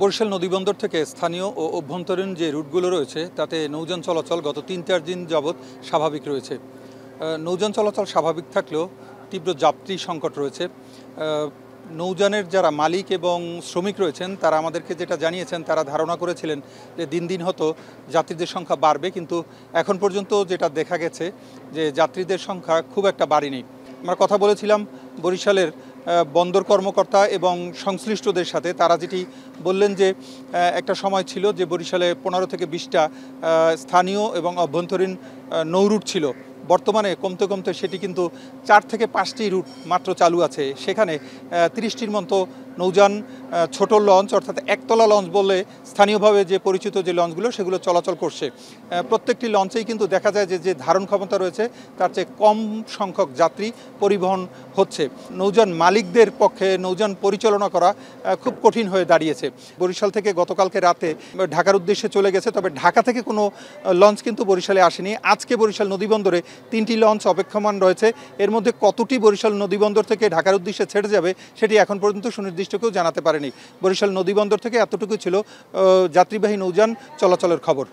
বরিশাল নদীবন্দর থেকে স্থানীয় ও অভ্যন্তরীণ যে রুটগুলো রয়েছে তাতে নৌযান চলাচল গত তিন চার দিন যাবৎ স্বাভাবিক রয়েছে নৌযান চলাচল স্বাভাবিক থাকলেও তীব্র যাত্রী সংকট রয়েছে নৌযানের যারা মালিক এবং শ্রমিক রয়েছেন তারা আমাদেরকে যেটা জানিয়েছেন তারা ধারণা করেছিলেন যে দিন দিন হতো যাত্রীদের সংখ্যা বাড়বে কিন্তু এখন পর্যন্ত যেটা দেখা গেছে যে যাত্রীদের সংখ্যা খুব একটা বাড়েনি আমরা কথা বলেছিলাম বরিশালের বন্দর কর্মকর্তা এবং সংশ্লিষ্টদের সাথে তারা যেটি বললেন যে একটা সময় ছিল যে বরিশালে পনেরো থেকে বিশটা স্থানীয় এবং অভ্যন্তরীণ নৌরুট ছিল বর্তমানে কমতে কমতে সেটি কিন্তু চার থেকে পাঁচটি রুট মাত্র চালু আছে সেখানে তিরিশটির মতো নৌযান ছোট লঞ্চ অর্থাৎ একতলা লঞ্চ বলে স্থানীয়ভাবে যে পরিচিত যে লঞ্চগুলো সেগুলো চলাচল করছে প্রত্যেকটি লঞ্চেই কিন্তু দেখা যায় যে যে ধারণ ক্ষমতা রয়েছে তার চেয়ে কম সংখ্যক যাত্রী পরিবহন হচ্ছে নৌযান মালিকদের পক্ষে নৌযান পরিচালনা করা খুব কঠিন হয়ে দাঁড়িয়েছে বরিশাল থেকে গতকালকে রাতে ঢাকার উদ্দেশ্যে চলে গেছে তবে ঢাকা থেকে কোনো লঞ্চ কিন্তু বরিশালে আসেনি আজকে বরিশাল নদীবন্দরে তিনটি লঞ্চ অপেক্ষমান রয়েছে এর মধ্যে কতটি বরিশাল নদীবন্দর থেকে ঢাকার উদ্দেশ্যে ছেড়ে যাবে সেটি এখন পর্যন্ত সুনির্দিষ্ট কেউ জানাতে পারেনি বরিশাল নদীবন্দর থেকে এতটুকু ছিল যাত্রীবাহী নৌযান চলাচলের খবর